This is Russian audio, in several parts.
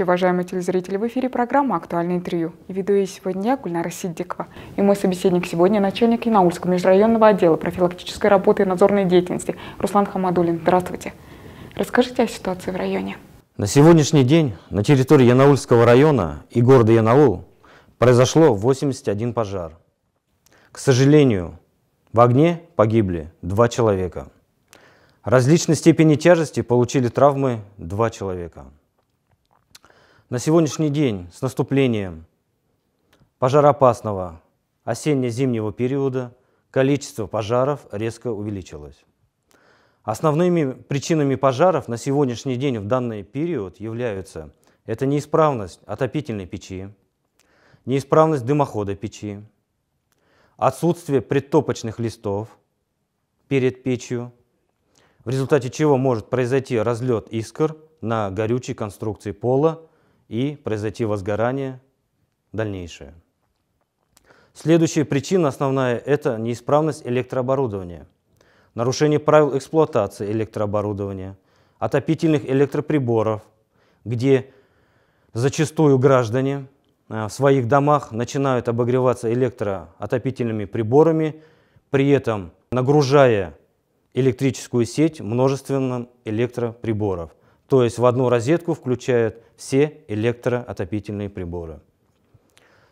Здравствуйте, уважаемые телезрители! В эфире программа «Актуальное интервью». И веду ее сегодня Гульнара Сиддикова. И мой собеседник сегодня – начальник Янаульского межрайонного отдела профилактической работы и надзорной деятельности Руслан Хамадулин. Здравствуйте! Расскажите о ситуации в районе. На сегодняшний день на территории Янаульского района и города Янаул произошло 81 пожар. К сожалению, в огне погибли два человека. Различной степени тяжести получили травмы два человека – на сегодняшний день с наступлением пожароопасного осенне-зимнего периода количество пожаров резко увеличилось. Основными причинами пожаров на сегодняшний день в данный период являются это неисправность отопительной печи, неисправность дымохода печи, отсутствие предтопочных листов перед печью, в результате чего может произойти разлет искр на горючей конструкции пола и произойти возгорание дальнейшее. Следующая причина основная – это неисправность электрооборудования, нарушение правил эксплуатации электрооборудования, отопительных электроприборов, где зачастую граждане э, в своих домах начинают обогреваться электроотопительными приборами, при этом нагружая электрическую сеть множественным электроприборов то есть в одну розетку включают все электроотопительные приборы.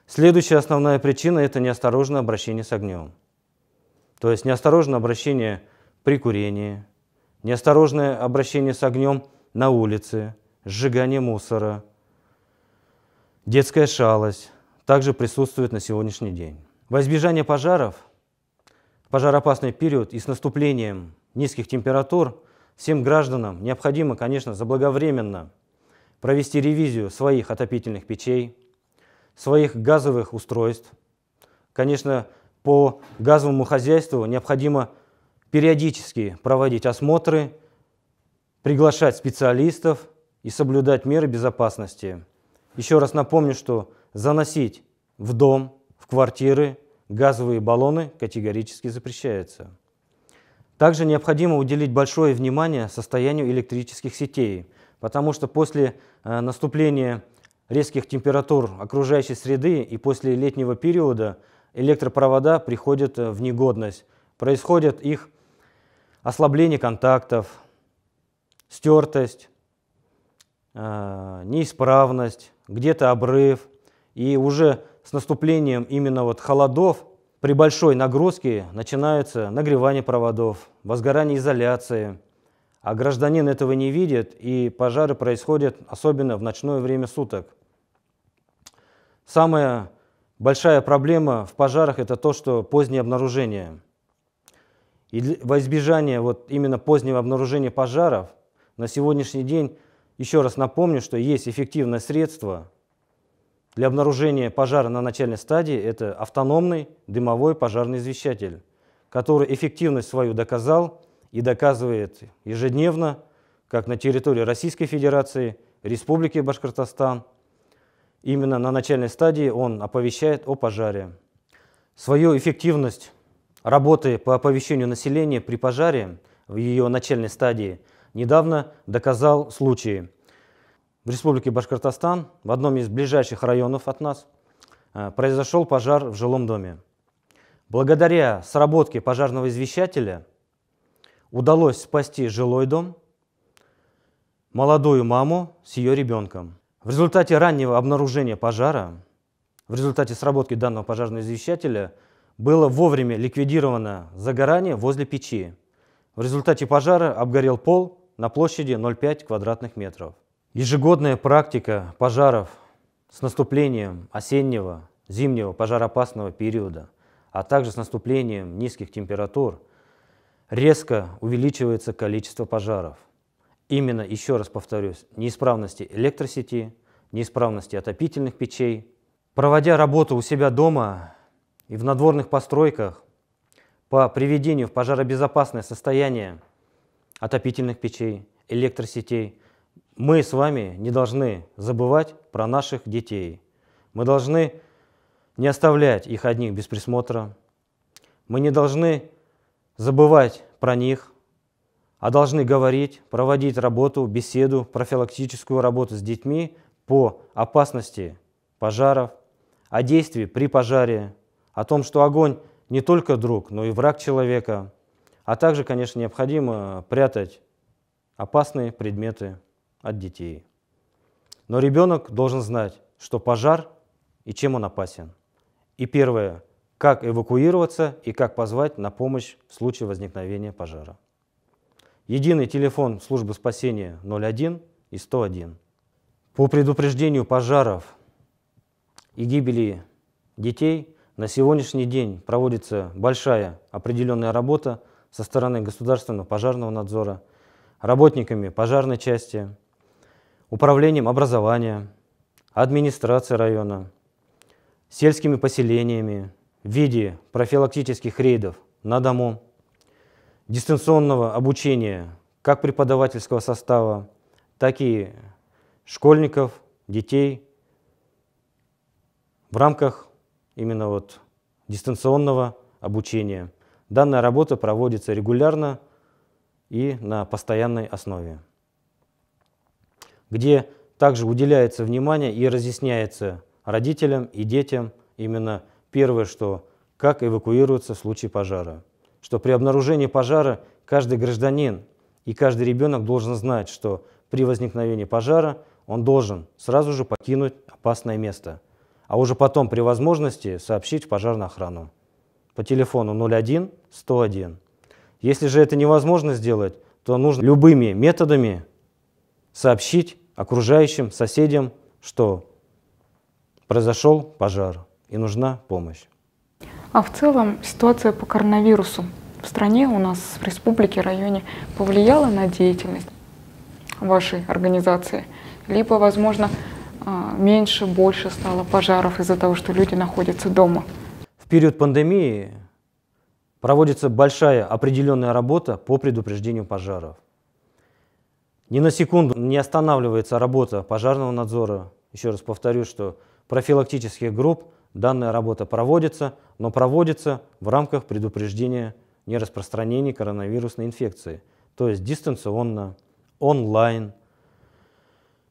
Следующая основная причина – это неосторожное обращение с огнем. То есть неосторожное обращение при курении, неосторожное обращение с огнем на улице, сжигание мусора, детская шалость также присутствует на сегодняшний день. Во избежание пожаров, пожароопасный период и с наступлением низких температур – Всем гражданам необходимо, конечно, заблаговременно провести ревизию своих отопительных печей, своих газовых устройств. Конечно, по газовому хозяйству необходимо периодически проводить осмотры, приглашать специалистов и соблюдать меры безопасности. Еще раз напомню, что заносить в дом, в квартиры газовые баллоны категорически запрещается. Также необходимо уделить большое внимание состоянию электрических сетей, потому что после э, наступления резких температур окружающей среды и после летнего периода электропровода приходят э, в негодность. Происходит их ослабление контактов, стертость, э, неисправность, где-то обрыв. И уже с наступлением именно вот холодов при большой нагрузке начинается нагревание проводов, возгорание изоляции, а гражданин этого не видит, и пожары происходят особенно в ночное время суток. Самая большая проблема в пожарах – это то, что позднее обнаружение. И во избежание вот именно позднего обнаружения пожаров на сегодняшний день, еще раз напомню, что есть эффективное средство – для обнаружения пожара на начальной стадии это автономный дымовой пожарный извещатель, который эффективность свою доказал и доказывает ежедневно, как на территории Российской Федерации, Республики Башкортостан. Именно на начальной стадии он оповещает о пожаре. Свою эффективность работы по оповещению населения при пожаре в ее начальной стадии недавно доказал случай – в республике Башкортостан, в одном из ближайших районов от нас, э, произошел пожар в жилом доме. Благодаря сработке пожарного извещателя удалось спасти жилой дом, молодую маму с ее ребенком. В результате раннего обнаружения пожара, в результате сработки данного пожарного извещателя, было вовремя ликвидировано загорание возле печи. В результате пожара обгорел пол на площади 0,5 квадратных метров. Ежегодная практика пожаров с наступлением осеннего, зимнего пожароопасного периода, а также с наступлением низких температур, резко увеличивается количество пожаров. Именно, еще раз повторюсь, неисправности электросети, неисправности отопительных печей. Проводя работу у себя дома и в надворных постройках по приведению в пожаробезопасное состояние отопительных печей, электросетей – мы с вами не должны забывать про наших детей. Мы должны не оставлять их одних без присмотра. Мы не должны забывать про них, а должны говорить, проводить работу, беседу, профилактическую работу с детьми по опасности пожаров, о действии при пожаре, о том, что огонь не только друг, но и враг человека, а также, конечно, необходимо прятать опасные предметы от детей. Но ребенок должен знать, что пожар и чем он опасен. И первое, как эвакуироваться и как позвать на помощь в случае возникновения пожара. Единый телефон службы спасения 01 и 101. По предупреждению пожаров и гибели детей на сегодняшний день проводится большая определенная работа со стороны Государственного пожарного надзора, работниками пожарной части, управлением образования, администрацией района, сельскими поселениями в виде профилактических рейдов на дому, дистанционного обучения как преподавательского состава, так и школьников, детей в рамках именно вот дистанционного обучения. Данная работа проводится регулярно и на постоянной основе где также уделяется внимание и разъясняется родителям и детям именно первое, что как эвакуироваться в случае пожара. Что при обнаружении пожара каждый гражданин и каждый ребенок должен знать, что при возникновении пожара он должен сразу же покинуть опасное место, а уже потом при возможности сообщить в пожарную охрану по телефону 01 101. Если же это невозможно сделать, то нужно любыми методами сообщить окружающим соседям, что произошел пожар и нужна помощь. А в целом ситуация по коронавирусу в стране у нас в республике, районе повлияла на деятельность вашей организации? Либо, возможно, а, меньше, больше стало пожаров из-за того, что люди находятся дома? В период пандемии проводится большая определенная работа по предупреждению пожаров. Ни на секунду не останавливается работа пожарного надзора. Еще раз повторю, что профилактических групп данная работа проводится, но проводится в рамках предупреждения нераспространения коронавирусной инфекции, то есть дистанционно, онлайн,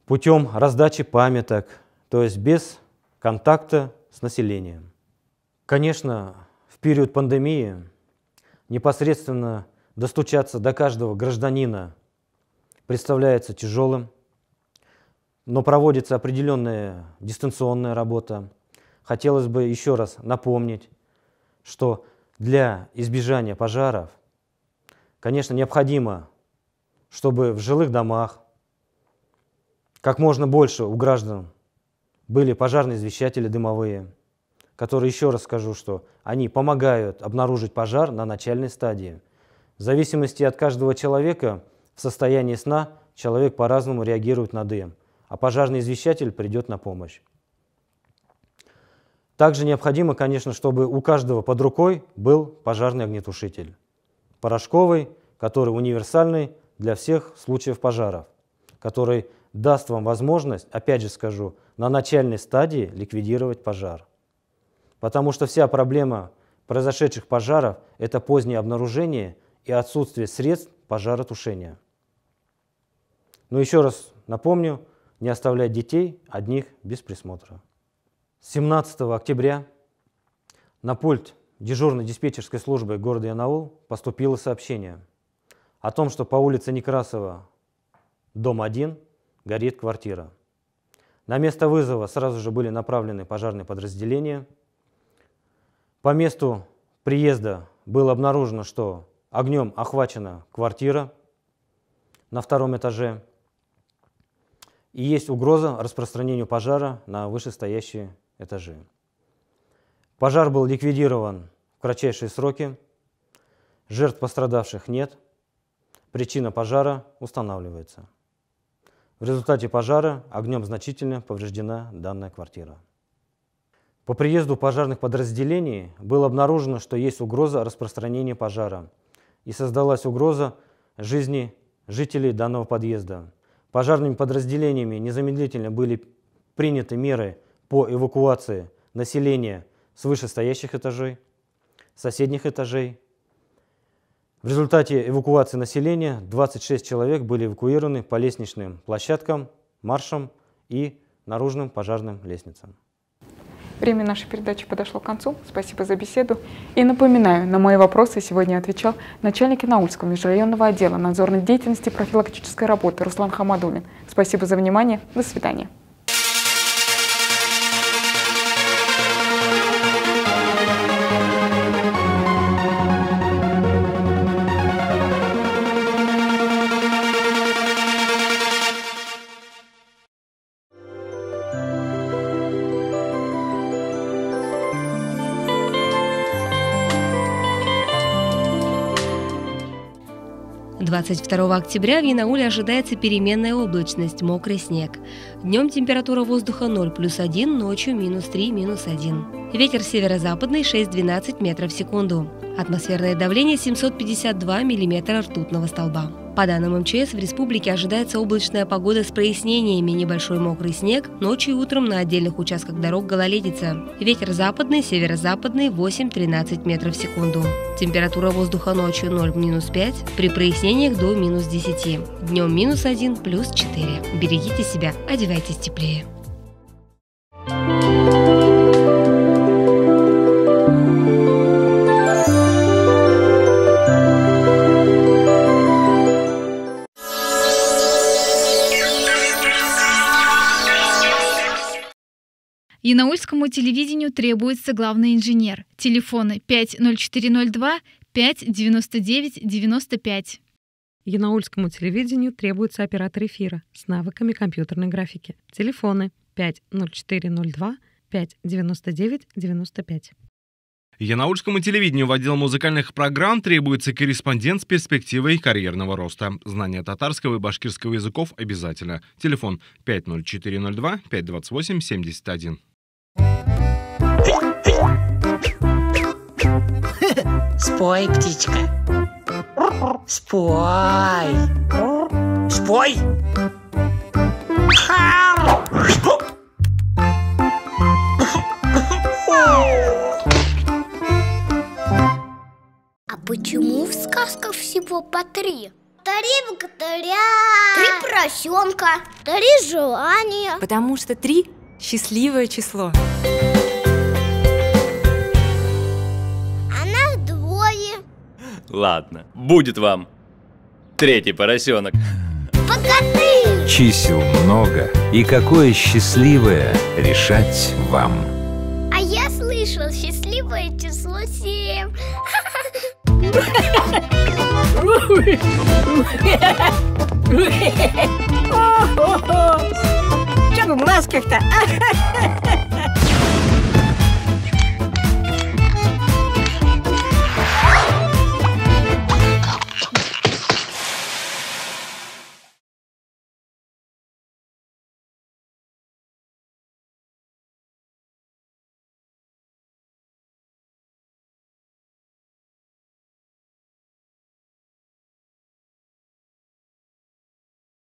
путем раздачи памяток, то есть без контакта с населением. Конечно, в период пандемии непосредственно достучаться до каждого гражданина – представляется тяжелым, но проводится определенная дистанционная работа. Хотелось бы еще раз напомнить, что для избежания пожаров, конечно, необходимо, чтобы в жилых домах как можно больше у граждан были пожарные извещатели дымовые, которые, еще раз скажу, что они помогают обнаружить пожар на начальной стадии. В зависимости от каждого человека – в состоянии сна человек по-разному реагирует на дым, а пожарный извещатель придет на помощь. Также необходимо, конечно, чтобы у каждого под рукой был пожарный огнетушитель. Порошковый, который универсальный для всех случаев пожаров, который даст вам возможность, опять же скажу, на начальной стадии ликвидировать пожар. Потому что вся проблема произошедших пожаров – это позднее обнаружение и отсутствие средств пожаротушения. Но еще раз напомню, не оставлять детей одних без присмотра. 17 октября на пульт дежурной диспетчерской службы города Янаул поступило сообщение о том, что по улице Некрасова, дом 1, горит квартира. На место вызова сразу же были направлены пожарные подразделения. По месту приезда было обнаружено, что огнем охвачена квартира на втором этаже – и есть угроза распространению пожара на вышестоящие этажи. Пожар был ликвидирован в кратчайшие сроки, жертв пострадавших нет, причина пожара устанавливается. В результате пожара огнем значительно повреждена данная квартира. По приезду пожарных подразделений было обнаружено, что есть угроза распространения пожара и создалась угроза жизни жителей данного подъезда. Пожарными подразделениями незамедлительно были приняты меры по эвакуации населения с вышестоящих этажей, соседних этажей. В результате эвакуации населения 26 человек были эвакуированы по лестничным площадкам, маршам и наружным пожарным лестницам. Время нашей передачи подошло к концу. Спасибо за беседу. И напоминаю, на мои вопросы сегодня отвечал начальник Инаульского межрайонного отдела надзорной деятельности и профилактической работы Руслан Хамадулин. Спасибо за внимание. До свидания. 22 октября в Янауле ожидается переменная облачность, мокрый снег. Днем температура воздуха 0 плюс 1, ночью минус 3, минус 1. Ветер северо-западный 6-12 метров в секунду. Атмосферное давление 752 миллиметра ртутного столба. По данным МЧС, в республике ожидается облачная погода с прояснениями, небольшой мокрый снег, ночью и утром на отдельных участках дорог гололедица. Ветер западный, северо-западный 8-13 метров в секунду. Температура воздуха ночью 0 минус 5, при прояснениях до минус 10. Днем минус 1, плюс 4. Берегите себя, одевайтесь теплее. Янаульскому телевидению требуется главный инженер. Телефоны 50402 599 95. Янаульскому телевидению требуется оператор эфира с навыками компьютерной графики. Телефоны 50402 599 95. Янаульскому телевидению в отдел музыкальных программ требуется корреспондент с перспективой карьерного роста. Знание татарского и башкирского языков обязательно. Телефон 50402 528 71. Спой, птичка. Спой. Спой. А почему в сказках всего по три? Три богатыря Три поросенка Три желания Потому что три – счастливое число Музыка Ладно, будет вам третий поросенок. Покаты! Чисел много, и какое счастливое решать вам. А я слышал счастливое число семь. Что в глазках-то?